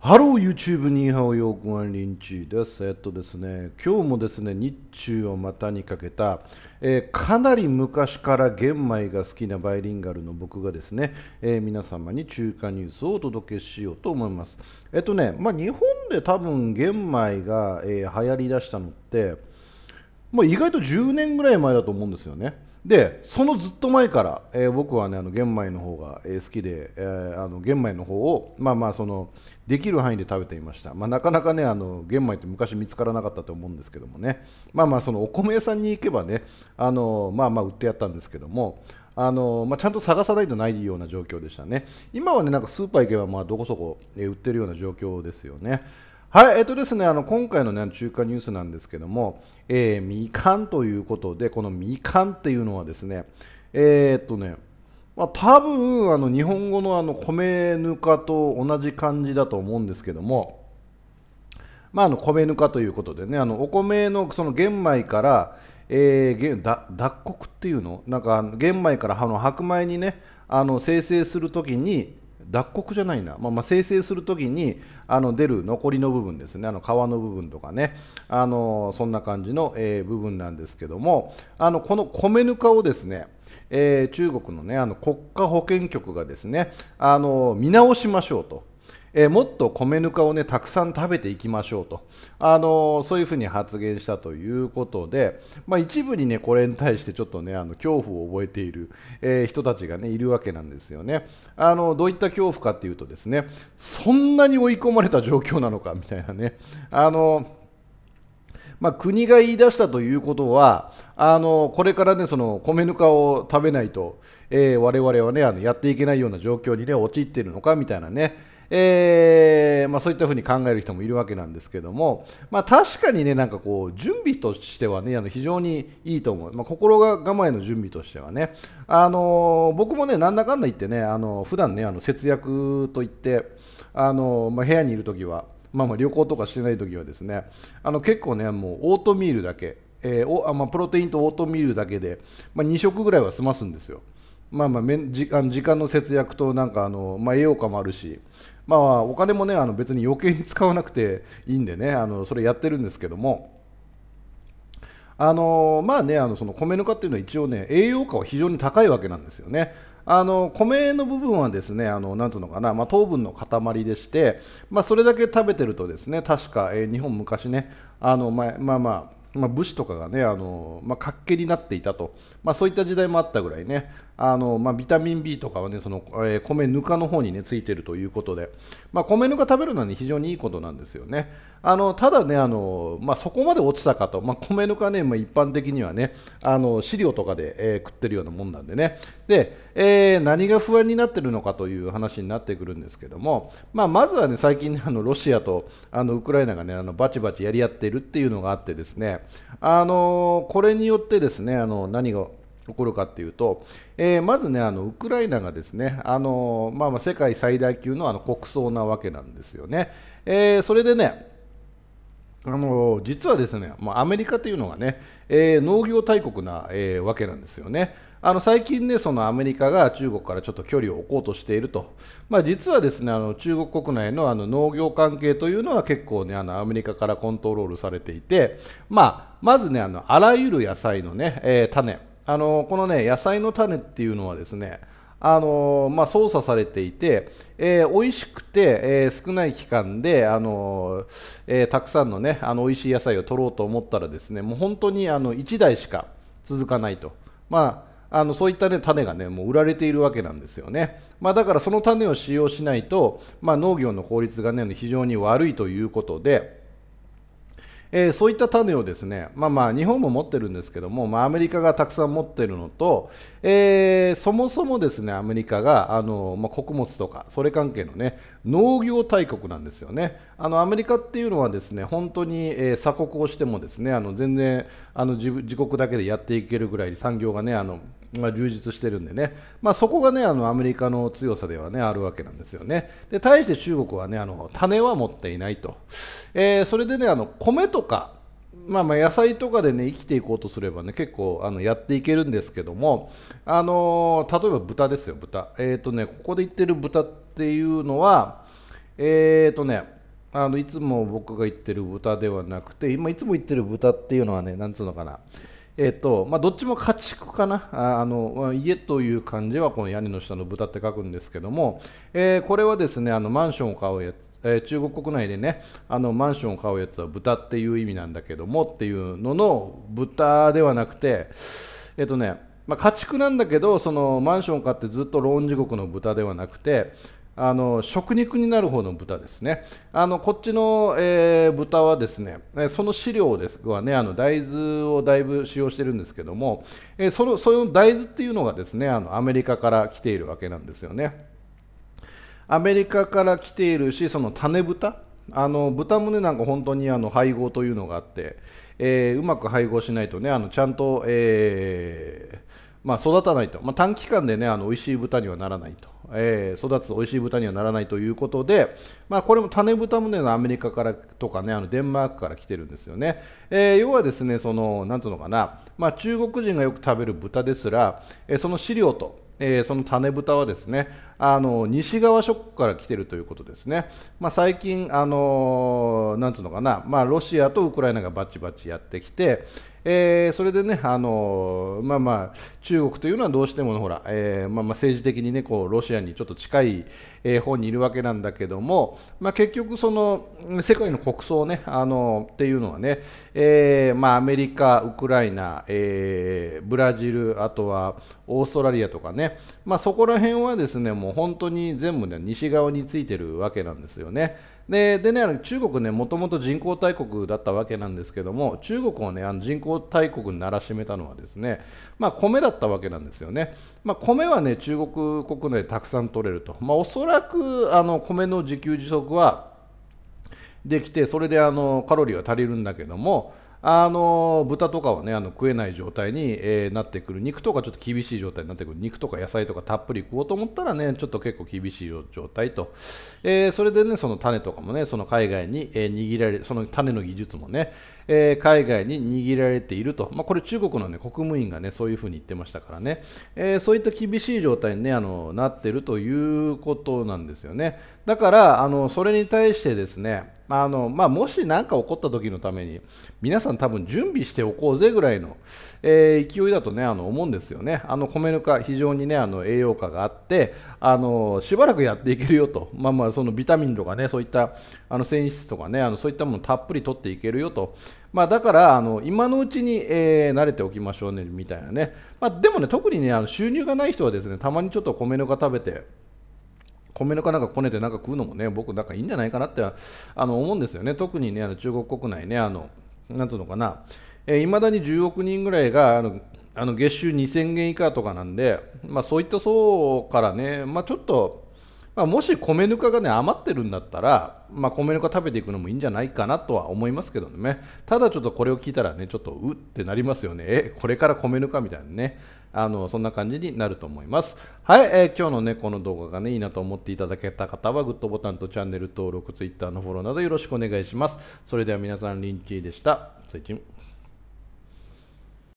ハロー YouTube にーハオヨーコンリンチです。えっとですね、今日もですね、日中を股にかけた、えー、かなり昔から玄米が好きなバイリンガルの僕がですね、えー、皆様に中華ニュースをお届けしようと思います。えっとね、まあ、日本で多分玄米が、えー、流行りだしたのって、まあ、意外と10年ぐらい前だと思うんですよね。でそのずっと前から、えー、僕はねあの玄米の方が、え好きで、えー、あの玄米の方をまあまあそのできる範囲で食べていました、まあ、なかなかねあの玄米って昔見つからなかったと思うんですけどもねまあまあそのお米屋さんに行けばねあのまあまあ売ってやったんですけどもあのまあ、ちゃんと探さないとないような状況でしたね。今はねなんかスーパー行けばまあどこそこ、え売ってるような状況ですよね。はい、えっとですね、あの今回の、ね、中華ニュースなんですけども、えー、みかんということで、このみかんっていうのはですね、えー、っとね、まあ、多分あの日本語のあの米ぬかと同じ感じだと思うんですけども、まあ、あの米ぬかということでね、あのお米のその玄米から、えー、だ脱穀っていうの、なんか玄米からあの白米にね、あの生成するときに、脱穀じゃないな、まあ、まあ生成する時にあの出る残りの部分ですねあの皮の部分とかねあのそんな感じの、えー、部分なんですけどもあのこの米ぬかをですねえー、中国の,、ね、あの国家保健局がですねあの見直しましょうとえー、もっと米ぬかをねたくさん食べていきましょうと、あのー、そういうふうに発言したということで、まあ、一部にねこれに対してちょっとねあの恐怖を覚えている、えー、人たちがねいるわけなんですよねあのどういった恐怖かっていうとですねそんなに追い込まれた状況なのかみたいなねあのまあ、国が言い出したということはあのこれから、ね、その米ぬかを食べないと、えー、我々は、ね、あのやっていけないような状況に、ね、陥っているのかみたいなねえー、まあ、そういったふうに考える人もいるわけなんですけども、まあ、確かにねなんかこう準備としてはねあの非常にいいと思う、まあ、心構えの準備としてはね、あのー、僕もねなんだかんだ言ってね、あの普段ねあの節約といって、あのー、まあ、部屋にいる時は、まあ、まあ旅行とかしてない時はですねあの結構ねもうオートミールだけ、えーおあまあ、プロテインとオートミールだけで、まあ、2食ぐらいは済ますんですよ。まあまあめじあの時間の節約となんかあの、まあ、栄養価もあるし、まあ、お金もねあの別に余計に使わなくていいんでねあのそれやってるんですけども。あのまあねあのその米ぬかっていうのは一応ね栄養価は非常に高いわけなんですよね。あの米の部分はですねあのなんつうのかな、まあ、糖分の塊でして、まあ、それだけ食べてるとですね確か、えー、日本昔ねあの、まあ、まあまあまあ、武士とかがねあの、まあ、活気になっていたと、まあ、そういった時代もあったぐらいねあのまあ、ビタミン B とかはねその、えー、米ぬかの方にねついてるということで、まあ、米ぬか食べるのは、ね、非常にいいことなんですよねあのただねあの、まあ、そこまで落ちたかと、まあ、米ぬかね、まあ、一般的にはねあの飼料とかで、えー、食ってるようなもんなんでねで、えー、何が不安になってるのかという話になってくるんですけども、まあ、まずはね最近、ね、あのロシアとあのウクライナがねあのバチバチやり合っているっていうのがあってですねあのこれによってですねあの何が起こるかっていうと、えー、まずねあのウクライナがですねあの、まあ、まあ世界最大級のあの国葬なわけなんですよね、えー、それでねあの実はですね、まあ、アメリカというのがね、えー、農業大国な、えー、わけなんですよね。あの最近ね、そのアメリカが中国からちょっと距離を置こうとしていると、まあ、実はですねあの中国国内のあの農業関係というのは結構ねあのアメリカからコントロールされていて、まあ、まずねあのあらゆる野菜のね、えー、種あのこのね野菜の種っていうのはですねあのまあ、操作されていて、えー、美味しくて、えー、少ない期間で、あのえー、たくさんのねあの美味しい野菜を取ろうと思ったらですねもう本当にあの1台しか続かないと、まあ、あのそういった、ね、種がねもう売られているわけなんですよね、まあ、だからその種を使用しないと、まあ、農業の効率がね非常に悪いということでえー、そういった種をですね、まあまあ日本も持ってるんですけども、まあアメリカがたくさん持ってるのと、えー、そもそもですね、アメリカが、あの、まあ、穀物とか、それ関係のね、農業大国なんですよねあのアメリカっていうのはですね本当に、えー、鎖国をしてもですねあの全然あの自自国だけでやっていけるぐらい産業がねあの、まあ、充実してるんでね、まあ、そこがねあのアメリカの強さではねあるわけなんですよねで対して中国はねあの種は持っていないと、えー、それでねあの米とかまあ、まあ野菜とかでね生きていこうとすればね結構あのやっていけるんですけども、あの例えば豚ですよ豚、えーとね、ここで言ってる豚っていうのは、えーとね、あのいつも僕が言ってる豚ではなくて今いつも言ってる豚っていうのはねなんつうのかなえーとまあ、どっちも家畜かなあの、家という漢字はこの屋根の下の豚って書くんですけども、えー、これはですねあのマンションを買うやつえ中国国内でねあのマンションを買うやつは豚っていう意味なんだけどもっていうのの豚ではなくてえっとね、まあ、家畜なんだけどそのマンションを買ってずっとローン地獄の豚ではなくてあの食肉になる方の豚ですねあのこっちの、えー、豚はですねその飼料ですはねあの大豆をだいぶ使用してるんですけども、えー、そのその大豆っていうのがですねあのアメリカから来ているわけなんですよね。アメリカから来ているしその種豚あの豚胸なんか本当にあの配合というのがあって、えー、うまく配合しないとねあのちゃんと、えーまあ、育たないと、まあ、短期間でねあの美味しい豚にはならないと、えー、育つ美味しい豚にはならないということで、まあ、これも種豚胸のアメリカからとかねあのデンマークから来てるんですよね、えー、要はですねそのなんいうのかな、まあ、中国人がよく食べる豚ですら、えー、その飼料とえー、その種豚はですねあの西側諸国から来てるということですね、まあ、最近、あのー、なんつうのかな、まあ、ロシアとウクライナがバチバチやってきて、えー、それでね、あのー、まあまあ、中国というのはどうしてもほら、えー、まあまあ政治的にね、こうロシアにちょっと近い、え方にいるわけなんだけども、まあ、結局、その世界の国葬ね、あのー、っていうのはね、えーまあ、アメリカ、ウクライナ、えー、ブラジル、あとはオーストラリアとかね、まあ、そこら辺はですね、もう本当に全部ね、西側についてるわけなんですよね。ででね中国ねもともと人口大国だったわけなんですけども中国をねあの人口大国にならしめたのはですねまあ、米だったわけなんですよね。まあ、米はね中国国内でたくさん取れると、まあ、おそらくあの米の自給自足はできてそれであのカロリーは足りるんだけどもあの豚とかはねあの食えない状態に、えー、なってくる肉とかちょっと厳しい状態になってくる肉とか野菜とかたっぷり食おうと思ったらねちょっと結構厳しい状態と、えー、それでねその種とかもねその海外に、えー、握られその種の技術もね、え海外に握られていると、まあ、これ中国の、ね、国務員がねそういうふうに言ってましたからね、えそういった厳しい状態に、ね、あのなってるということなんですよねだからあのそれに対してですねあのまあ、もし何か起こった時のために皆さん多分準備しておこうぜぐらいの、えー、勢いだとねあの思うんですよね。あの米ぬか非常にねあの栄養価があってあのしばらくやっていけるよと、まあ、まあそのビタミンとかねそういったあの繊維質とかねあのそういったものたっぷりとっていけるよと、まあ、だからあの今のうちに、えー、慣れておきましょうねみたいなね、まあ、でもね特にねあの収入がない人はですねたまにちょっと米ぬか食べて。米ぬかなんかこねてなんか食うのもね僕なんかいいんじゃないかなってあの思うんですよね特にねあの中国国内ねあのなんつうのかなえー、未だに10億人ぐらいがあのあの月収2000円以下とかなんで、まあ、そういった層からね、まあ、ちょっと、まあ、もし米ぬかが、ね、余ってるんだったら、まあ、米ぬか食べていくのもいいんじゃないかなとは思いますけどねただちょっとこれを聞いたらねちょっとうってなりますよねえこれから米ぬかみたいなねあのそんな感じになると思います。はい、えー、今日のね、この動画がね、いいなと思っていただけた方は、グッドボタンとチャンネル登録、Twitter のフォローなどよろしくお願いします。それでは皆さん、リンチーでした。